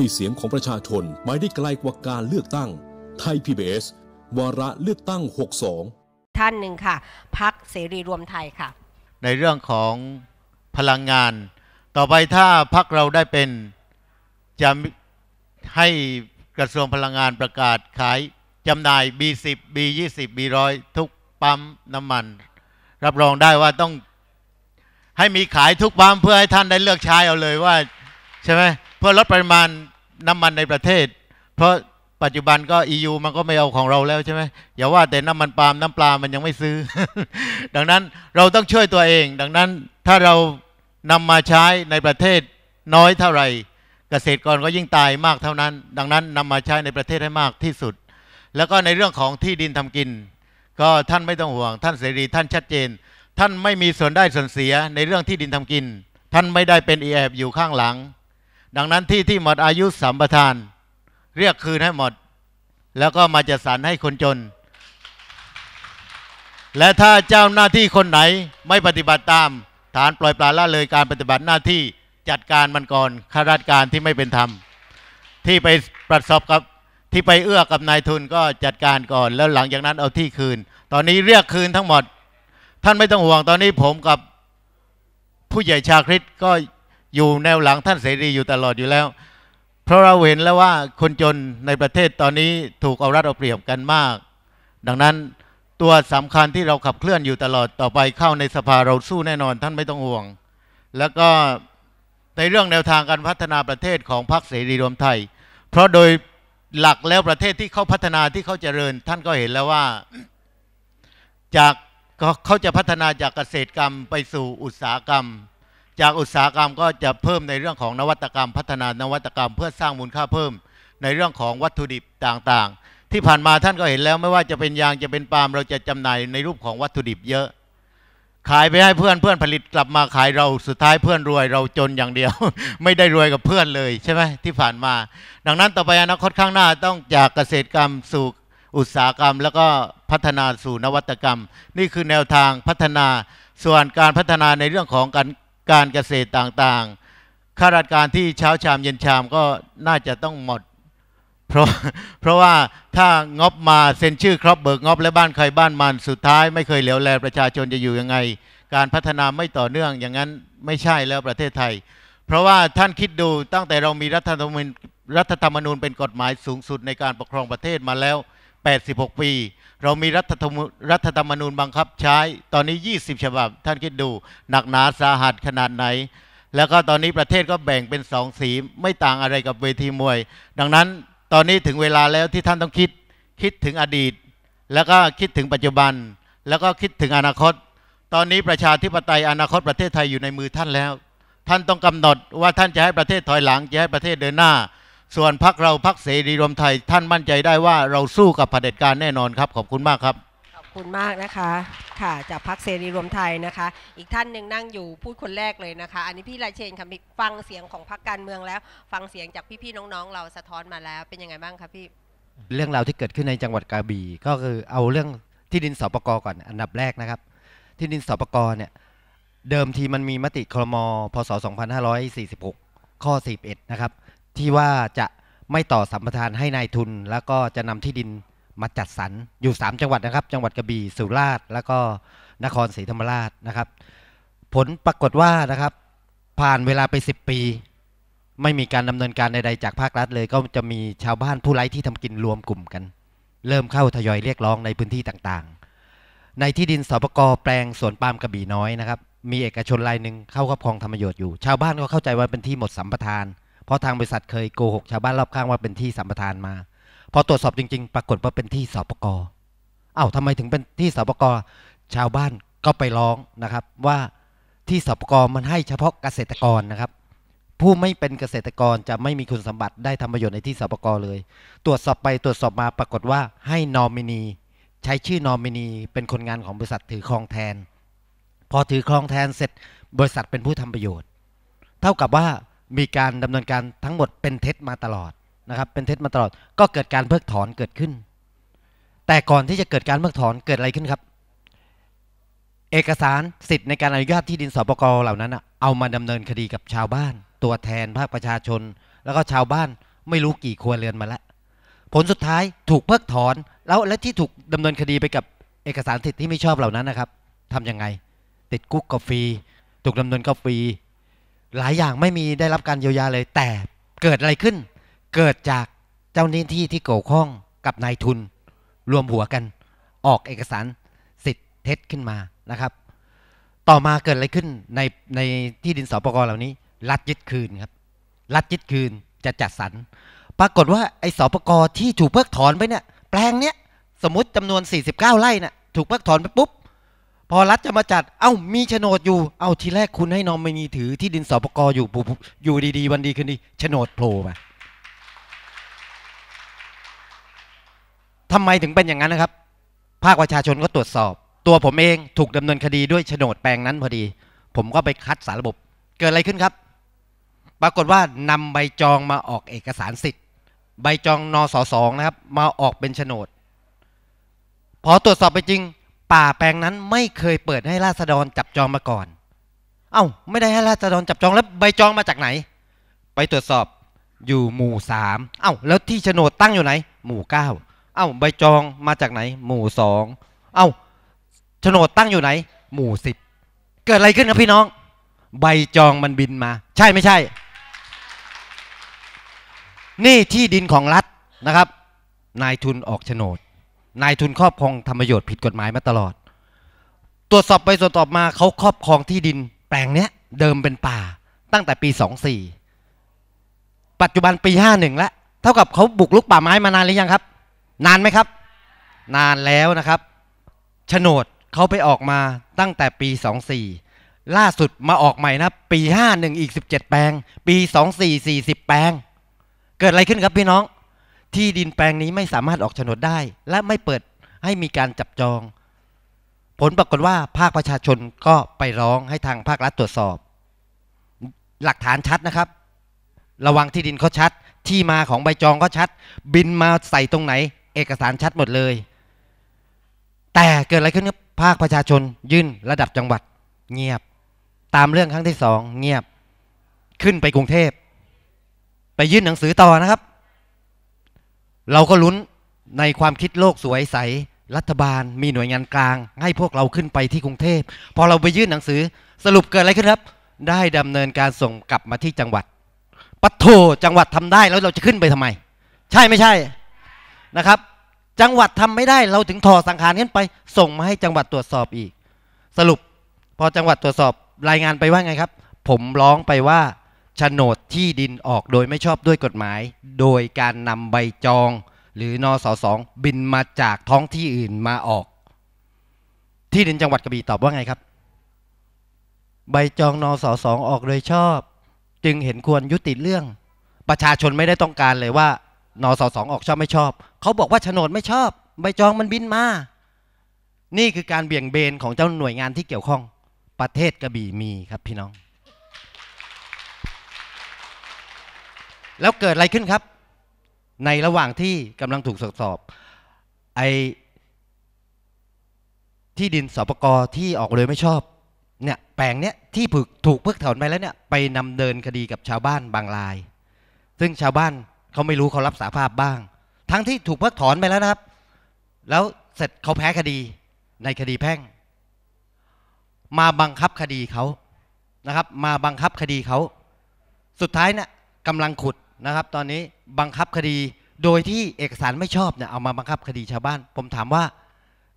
ให้เสียงของประชาชน ไม่ได้ไกลกว่าการเลือกตั้งไทยพีีบเอสวาระเลือกตั้ง62ท่านหนึ่งค่ะพักเสรีรวมไทยค่ะ ในเรื่องของพลังงานต่อไปถ้าพักเราได้เป็นจะให้กระทรวงพลังงานประกาศขายจำหน่าย B10 B20 B100 ทุกปั๊มน้ำมัน รับรองได้ว่าต้องให้มีขายทุกปั๊มเพื่อให้ท่านได้เลือกใช้เอาเลยว่า ใช่ไหมเพื่อลดปริมาณน้ำมันในประเทศเพราะปัจจุบันก็ EU มันก็ไม่เอาของเราแล้วใช่ไหมอย่าว่าแต่น้ำมันปาล์มน้ำปลามันยังไม่ซื้อ ดังนั้นเราต้องช่วยตัวเอง ดังนั้นถ้าเรานำมาใช้ในประเทศน้อยเท่าไหร่เกษตรกรก็ยิ่งตายมากเท่านั้น ดังนั้นนำมาใช้ในประเทศให้มากที่สุด แล้วก็ในเรื่องของที่ดินทำกิน ก็ท่านไม่ต้องห่วง ท่านเสรีท่านชัดเจน ท่านไม่มีส่วนได้ส่วนเสียในเรื่องที่ดินทำกิน ท่านไม่ได้เป็นอแอบอยู่ข้างหลังดังนั้นที่ที่หมดอายุสัมปทาน เรียกคืนให้หมดแล้วก็มาจัดสรรให้คนจน และถ้าเจ้าหน้าที่คนไหนไม่ปฏิบัติตามฐานปล่อยปลาละเลยการปฏิบัติหน้าที่จัดการมันก่อนข้าราชการที่ไม่เป็นธรรมที่ไปประสบกับที่ไปเอื้อกับนายทุนก็จัดการก่อน แล้วหลังจากนั้น เอาที่คืน ตอนนี้เรียกคืนทั้งหมด ท่านไม่ต้องห่วงตอนนี้ผมกับผู้ใหญ่ชาคริตก็อยู่แนวหลังท่านเสรีอยู่ตลอดอยู่แล้ว เพราะเราเห็นแล้วว่าคนจนในประเทศตอนนี้ถูกเอารัดเอาเปรียบกันมาก ดังนั้นตัวสำคัญที่เราขับเคลื่อนอยู่ตลอดต่อไปเข้าในสภาเราสู้แน่นอนท่านไม่ต้องห่วง แล้วก็ในเรื่องแนวทางการพัฒนาประเทศของพรรคเสรีรวมไทย เพราะโดยหลักแล้วประเทศที่เขาพัฒนาที่เขาเจริญท่านก็เห็นแล้วว่าจากเขาจะพัฒนาจากเกษตรกรรมไปสู่อุตสาหกรรมจากอุตสาหกรรมก็จะเพิ่มในเรื่องของนวัตกรรม พัฒนานวัตกรรม เพื่อสร้างมูลค่าเพิ่ม ในเรื่องของวัตถุดิบต่างๆ ที่ผ่านมาท่านก็เห็นแล้ว ไม่ว่าจะเป็นยางจะเป็นปาล์มเราจะจำหน่ายในรูปของวัตถุดิบเยอะ ขายไปให้เพื่อนเพื่อนผลิตกลับมาขายเราสุดท้ายเพื่อนรวยเราจนอย่างเดียว ไม่ได้รวยกับเพื่อนเลยใช่ไหมที่ผ่านมา ดังนั้นต่อไปอนาคตข้างหน้าต้องจากเกษตรกรรม สู่อุตสาหกรรม แล้วก็พัฒนาสู่นวัตกรรม นี่คือแนวทางพัฒนาส่วนการพัฒนาในเรื่องของการการเกษตรต่างๆ ข้าราชการที่เช้าชามเย็นชามก็น่าจะต้องหมด เพราะเพราะว่าถ้างบมาเซ็นชื่อครอบเบิก งบและบ้านใครบ้านมันสุดท้ายไม่เคยเหลียวแล ประชาชนจะอยู่ยังไง การพัฒนาไม่ต่อเนื่องอย่างนั้นไม่ใช่แล้วประเทศไทย เพราะว่าท่านคิดดูตั้งแต่เรามีรัฐธรรมนูญรัฐธรรมนูญเป็นกฎหมายสูงสุดในการปกครองประเทศมาแล้ว 86 ปีเรามีรัฐธรรมรัฐธรรมนูญบังคับใช้ตอนนี้ 20 ฉบับ ท่านคิดดูหนักหนาสาหัสขนาดไหน แล้วก็ตอนนี้ประเทศก็แบ่งเป็นสองสีไม่ต่างอะไรกับเวทีมวย ดังนั้นตอนนี้ถึงเวลาแล้วที่ท่านต้องคิด คิดถึงอดีตแล้วก็คิดถึงปัจจุบันแล้วก็คิดถึงอนาคต ตอนนี้ประชาธิปไตยอนาคตประเทศไทยอยู่ในมือท่านแล้ว ท่านต้องกำหนดว่าท่านจะให้ประเทศถอยหลังจะให้ประเทศเดินหน้าส่วนพักเราพักเสรีรวมไทยท่านมั่นใจได้ว่าเราสู้กับเผด็จการแน่นอนครับ ขอบคุณมากครับ ขอบคุณมากนะคะค่ะจากพักเสรีรวมไทยนะคะ อีกท่านหนึ่งนั่งอยู่พูดคนแรกเลยนะคะ อันนี้พี่ราเชนค่ะฟังเสียงของพักการเมืองแล้วฟังเสียงจากพี่ๆน้องๆ เราสะท้อนมาแล้วเป็นยังไงบ้างคะพี่ เรื่องราวที่เกิดขึ้นในจังหวัดกระบี่ก็คือเอาเรื่องที่ดินสปกก่อนอันดับแรกนะครับ ที่ดินสปกเนี่ย เดิมทีมันมีมติคลมพศ 2546 ข้อ 1 1 นะครับที่ว่าจะไม่ต่อสัมปทานให้นายทุนแล้วก็จะนำที่ดินมาจัดสรรอยู่ 3 จังหวัดนะครับ จังหวัดกระบี่สุราษฎร์แล้วก็นครศรีธรรมราชนะครับ ผลปรากฏว่านะครับ ผ่านเวลาไป 10 ปี ไม่มีการดำเนินการใดๆจากภาครัฐเลยก็จะมีชาวบ้านผู้ไร้ที่ทำกินรวมกลุ่มกัน เริ่มเข้าทยอยเรียกร้องในพื้นที่ต่างๆ ในที่ดินสปกแปลงสวนปาล์มกระบี่น้อยนะครับ มีเอกชนรายหนึ่งเข้าครอบครองธรรมประโยชน์อยู่ ชาวบ้านก็เข้าใจว่าเป็นที่หมดสัมปทานพราะทางบริษัทเคยโกหกชาวบ้านรอบข้างว่าเป็นที่สัมปทานมาพอตรวจสอบจริงๆ ปรากฏว่าเป็นที่สปกเอ้าทำไมถึงเป็นที่สปกชาวบ้านก็ไปร้องนะครับ ว่าที่สปกมันให้เฉพาะเกษตรกรนะครับ ผู้ไม่เป็นเกษตรกรจะไม่มีคุณสมบัติได้ทำประโยชน์ในที่สปกเลย ตรวจสอบไปตรวจสอบมาปรากฏว่าให้นอมินีใช้ชื่อนอมินีเป็นคนงานของบริษัทถือครองแทน พอถือครองแทนเสร็จบริษัทเป็นผู้ทำประโยชน์ เท่ากับว่ามีการดำเนินการทั้งหมดเป็นเท็จมาตลอดนะครับ เป็นเท็จมาตลอด ก็เกิดการเพิกถอนเกิดขึ้น แต่ก่อนที่จะเกิดการเพิกถอนเกิดอะไรขึ้นครับ เอกสารสิทธิ์ในการอนุญาตที่ดินสปกเหล่านั้นเอามาดำเนินคดีกับชาวบ้าน ตัวแทนภาคประชาชน แล้วก็ชาวบ้านไม่รู้กี่ครัวเรือนมาแล้วผลสุดท้ายถูกเพิกถอนแล้วและที่ถูกดำเนินคดีไปกับ เอกสารสิทธิ์ที่ไม่ชอบเหล่านั้นนะครับ ทํำยังไงติดกุ๊กกาฟรีถูกดำเนินกาฟรีหลายอย่างไม่มีได้รับการเยียวยาเลย แต่เกิดอะไรขึ้น เกิดจากเจ้าหน้าที่ที่เกี่ยวข้องกับนายทุน รวมหัวกัน ออกเอกสารสิทธิ์เท็จขึ้นมานะครับ ต่อมาเกิดอะไรขึ้นในในที่ดินสปกเหล่านี้ รัดยึดคืนครับ รัดยึดคืนจะจัดสรรปรากฏว่าไอ้สปกที่ถูกเพิกถอนไปเนี่ย แปลงเนี้ยสมมติจำนวน 49 ไร่น่ะถูกเพิกถอนไปปุ๊บพอรัฐจะมาจัด เอ้า มีโฉนดอยู่ เอ้าทีแรกคุณให้นอมไม่มีถือที่ดินสปกอยู่ อยู่ดีๆ วันดีคืนดีโฉนดโผล่มาทำไมถึงเป็นอย่างนั้นนะครับ ภาคประชาชนก็ตรวจสอบ ตัวผมเองถูกดำเนินคดีด้วยโฉนดแปลงนั้นพอดี ผมก็ไปคัดสารระบบ เกิดอะไรขึ้นครับ ปรากฏว่านำใบจองมาออกเอกสารสิทธิ์ ใบจองนอสอสองนะครับ มาออกเป็นโฉนด พอตรวจสอบไปจริงป่าแปลงนั้นไม่เคยเปิดให้ราษฎรจับจองมาก่อน เอา้าไม่ได้ให้ราษฎรจับจองแล้วใบจองมาจากไหน ไปตรวจสอบอยู่หมู่สามเอา้าแล้วที่โฉนดตั้งอยู่ไหน หมู่เก้า เอา้าใบจองมาจากไหน หมู่สอง เอา้าโฉนดตั้งอยู่ไหน หมู่สิบเกิดอะไรขึ้นครับพี่น้อง ใบจองมันบินมา ใช่ไม่ใช่ นี่ที่ดินของรัฐนะครับนายทุนออกโฉนดนายทุนครอบครองทำประโยชน์ผิดกฎหมายมาตลอด ตรวจสอบไปตรวจสอบมาเขาครอบครองที่ดินแปลงเนี้ย เดิมเป็นป่า ตั้งแต่ปี 24 ปัจจุบันปี 51แล้วเท่ากับเขาบุกลุกป่าไม้มานานหรือยังครับ นานไหมครับ นานแล้วนะครับโฉนดเขาไปออกมาตั้งแต่ปี 24 ล่าสุดมาออกใหม่นะ ปี 51 อีก 17 แปลง ปี24 40แปลง เกิดอะไรขึ้นครับพี่น้องที่ดินแปลงนี้ไม่สามารถออกโฉนดได้ และไม่เปิดให้มีการจับจอง ผลปรากฏว่าภาคประชาชนก็ไปร้องให้ทางภาครัฐตรวจสอบ หลักฐานชัดนะครับ ระวังที่ดินเขาชัดที่มาของใบจองก็ชัด บินมาใส่ตรงไหน เอกสารชัดหมดเลย แต่เกิดอะไรขึ้นภาคประชาชนยื่นระดับจังหวัดเงียบ ตามเรื่องครั้งที่สองเงียบขึ้นไปกรุงเทพไปยื่นหนังสือต่อนะครับเราก็ลุ้นในความคิดโลกสวยใส รัฐบาลมีหน่วยงานกลางให้พวกเราขึ้นไปที่กรุงเทพ พอเราไปยื่นหนังสือ สรุปเกิดอะไรขึ้นครับ ได้ดำเนินการส่งกลับมาที่จังหวัดปัโธจังหวัดทำได้แล้วเราจะขึ้นไปทำไม ใช่ไม่ใช่นะครับ จังหวัดทำไม่ได้ เราถึง ถอสังขารขึ้นไป ส่งมาให้จังหวัดตรวจสอบอีก สรุปพอจังหวัดตรวจสอบรายงานไปว่าไงครับ ผมร้องไปว่าโฉนดที่ดินออกโดยไม่ชอบด้วยกฎหมาย โดยการนำใบจองหรือนอสอสองบินมาจากท้องที่อื่นมาออก ที่ดินจังหวัดกระบี่ตอบว่าไงครับ ใบจองนอสอสองออกโดยชอบ จึงเห็นควรยุติเรื่อง ประชาชนไม่ได้ต้องการเลยว่านอสอสองออกชอบไม่ชอบเขาบอกว่าโฉนดไม่ชอบ ใบจองมันบินมา นี่คือการเบี่ยงเบนของเจ้าหน่วยงานที่เกี่ยวข้อง ประเทศกระบี่มีครับพี่น้องแล้วเกิดอะไรขึ้นครับ ในระหว่างที่กำลังถูกสอบสอบไอที่ดินสปกรที่ออกเลยไม่ชอบเนี่ยแปลงเนี้ยที่ผูกถูกเพิกถอนไปแล้วเนี่ย ไปนำเดินคดีกับชาวบ้านบางราย ซึ่งชาวบ้านเขาไม่รู้เขารับสาภาพบ้าง ทั้งที่ถูกเพิกถอนไปแล้วนะครับ แล้วเสร็จเขาแพ้คดีในคดีแพ่ง มาบังคับคดีเขานะครับ มาบังคับคดีเขาสุดท้ายเนี่ยกำลังขุดนะครับตอนนี้บังคับคดีโดยที่เอกสารไม่ชอบเนี่ยเอามาบังคับคดีชาวบ้าน ผมถามว่า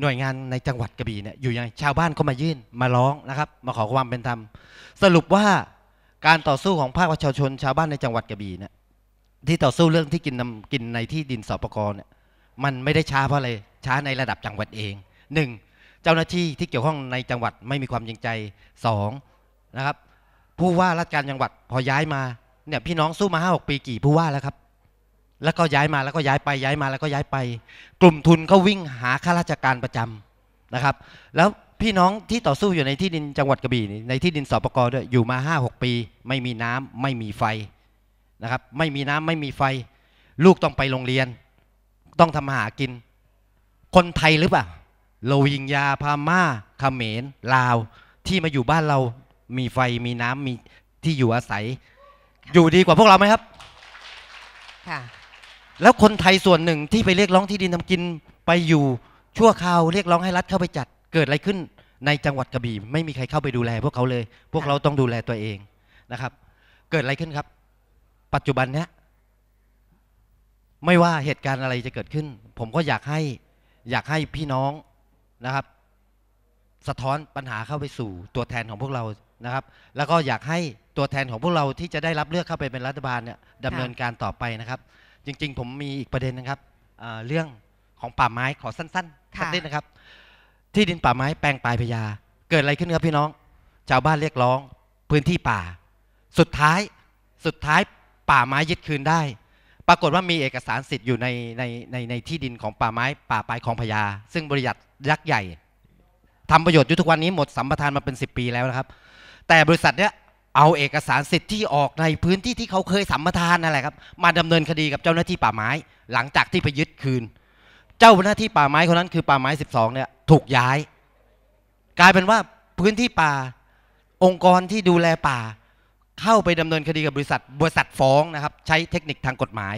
หน่วยงานในจังหวัดกระบี่เนี่ยอยู่ยังไงชาวบ้านก็มายื่นมาร้องนะครับ มาขอความเป็นธรรม สรุปว่าการต่อสู้ของภาคประชาชน ชาวบ้านในจังหวัดกระบี่เนี่ยที่ต่อสู้เรื่องที่กินนำกินในที่ดินสปกรเนี่ยมันไม่ได้ช้าเพราะอะไร ช้าในระดับจังหวัดเองหนึ่งเจ้าหน้าที่ที่เกี่ยวข้องในจังหวัดไม่มีความจริงใจสองนะครับผู้ว่าราชการจังหวัดพอย้ายมาเนี่ยพี่น้องสู้มาห้าหกปีกี่ผู้ว่าแล้วครับ แล้วก็ย้ายมาแล้วก็ย้ายไปย้ายมาแล้วก็ย้ายไป กลุ่มทุนก็วิ่งหาข้าราชการประจำนะครับ แล้วพี่น้องที่ต่อสู้อยู่ในที่ดินจังหวัดกระบี่ ในที่ดินสปกรด้วยอยู่มาห้าหกปี ไม่มีน้ำ ไม่มีไฟนะครับ ไม่มีน้ำไม่มีไฟ ลูกต้องไปโรงเรียน ต้องทำหากิน คนไทยหรือเปล่าโลวิงยาพาม่าเขมรลาว ที่มาอยู่บ้านเรามีไฟ มีน้ำมีที่อยู่อาศัยอยู่ดีกว่าพวกเราไหมครับ ค่ะ แล้วคนไทยส่วนหนึ่งที่ไปเรียกร้องที่ดินทำกินไปอยู่ชั่วคราวเรียกร้องให้รัฐเข้าไปจัด เกิดอะไรขึ้น ในจังหวัดกระบี่ไม่มีใครเข้าไปดูแลพวกเขาเลย พวกเราต้องดูแลตัวเองนะครับ เกิดอะไรขึ้นครับ ปัจจุบันเนี้ยไม่ว่าเหตุการณ์อะไรจะเกิดขึ้น ผมก็อยากให้อยากให้พี่น้องนะครับ สะท้อนปัญหาเข้าไปสู่ตัวแทนของพวกเรานะครับ แล้วก็อยากให้ตัวแทนของพวกเราที่จะได้รับเลือกเข้าไปเป็นรัฐบาลเนี่ยดำเนินการต่อไปนะครับ จริงๆ ผมมีอีกประเด็นนะครับเรื่องของป่าไม้ขอสั้นๆสักนิดนะครับที่ดินป่าไม้แปลงปลายพญาเกิดอะไรขึ้นครับพี่น้องชาวบ้านเรียกร้องพื้นที่ป่า สุดท้ายสุดท้ายป่าไม้ยึดคืนได้ ปรากฏว่ามีเอกสารสิทธิ์อยู่ในในในในที่ดินของป่าไม้ป่าปลายของพญาซึ่งบริษัทยักษ์ใหญ่ ทำประโยชน์อยู่ทุกวันนี้หมดสัมปทานมาเป็น 10 ปีแล้วนะครับแต่บริษัทเนี้ยเอาเอกสารสิทธิ์ที่ออกในพื้นที่ที่เขาเคยสัมปทานนั่นแหละครับ มาดำเนินคดีกับเจ้าหน้าที่ป่าไม้ หลังจากที่ไปยึดคืน เจ้าหน้าที่ป่าไม้คนนั้นคือ ป่าไม้12เนี่ยถูกย้าย กลายเป็นว่าพื้นที่ป่าองค์กรที่ดูแลป่า เข้าไปดำเนินคดีกับบริษัท บริษัทฟ้องนะครับใช้เทคนิคทางกฎหมาย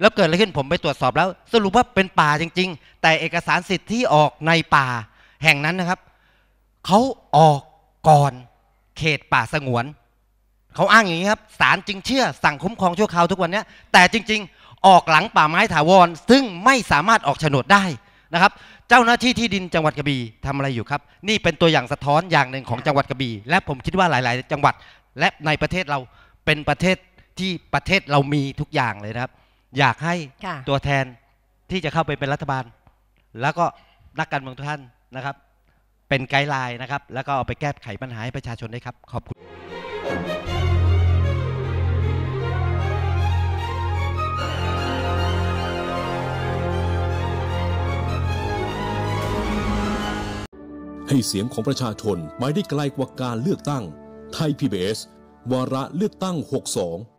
แล้วเกิดอะไรขึ้นผมไปตรวจสอบแล้ว สรุปว่าเป็นป่าจริง ๆ แต่เอกสารสิทธิ์ที่ออกในป่า แห่งนั้นนะครับ เขาออกก่อนเขตป่าสงวนเขาอ้างอย่างนี้ครับศาลจึงเชื่อสั่งคุ้มครองชั่วคราวทุกวันนี้แต่จริง ๆ ออกหลังป่าไม้ถาวรซึ่งไม่สามารถออกโฉนดได้นะครับ เจ้าหน้าที่ที่ดินจังหวัดกระบี่ทำอะไรอยู่ครับ นี่เป็นตัวอย่างสะท้อนอย่างหนึ่งของจังหวัดกระบี่และผมคิดว่าหลายๆจังหวัด และในประเทศเราเป็นประเทศที่ประเทศเรามีทุกอย่างเลยนะครับ อยากให้ตัวแทนที่จะเข้าไปเป็นรัฐบาล แล้วก็นักการเมืองทุกท่านนะครับ เป็นไกด์ไลน์นะครับ แล้วก็เอาไปแก้ไขปัญหาให้ประชาชนได้ครับขอบคุณให้เสียงของประชาชนไปได้ไกลกว่าการเลือกตั้ง ไทยพีีบเอสวาระเลือกตั้ง 62